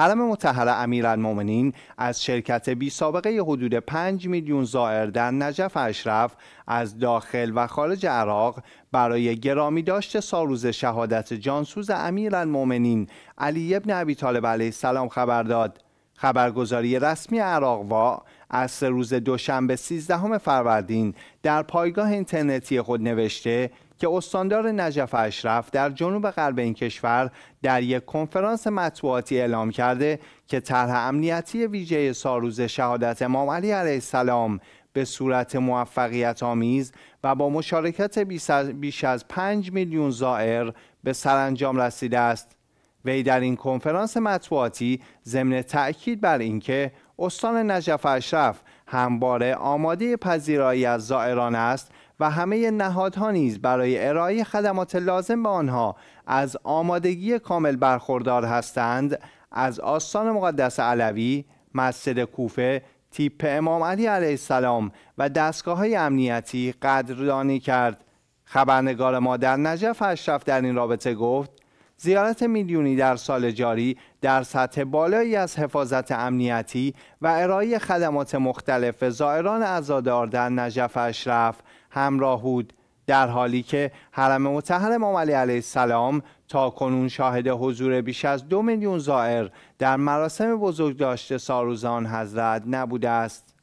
حرم متحر امیرالمومنین از شرکت بی سابقه حدود 5 میلیون زائر در نجف اشرف از داخل و خارج عراق برای گرامی داشت ساروز شهادت جانسوز امیرالمومنین علی ابن ابی طالب علیه السلام خبر داد خبرگزاری رسمی وا از روز دوشنبه 13 فروردین در پایگاه اینترنتی خود نوشته که استاندار نجف اشرف در جنوب غرب این کشور در یک کنفرانس مطبوعاتی اعلام کرده که طرح امنیتی ویژه ساروز شهادت امام علی علیه السلام به صورت موفقیت آمیز و با مشارکت بیش از 5 میلیون زائر به سرانجام رسیده است. وی در این کنفرانس مطبوعاتی ضمن تأکید بر اینکه استان نجف اشرف همواره آماده پذیرایی از زائران است و همه نهادها نیز برای ارائه خدمات لازم به آنها از آمادگی کامل برخوردار هستند از آستان مقدس علوی مسجد کوفه تیپ امام علی علیه السلام و دستگاه های امنیتی قدردانی کرد خبرنگار ما در نجف اشرف در این رابطه گفت زیارت میلیونی در سال جاری در سطح بالایی از حفاظت امنیتی و ارائه خدمات مختلف زائران عزادار در نجف اشرف همراه بود در حالی که حرم متحر امام علی علیه السلام تا کنون شاهد حضور بیش از دو میلیون زائر در مراسم بزرگداشت ساروزان حضرت نبوده است.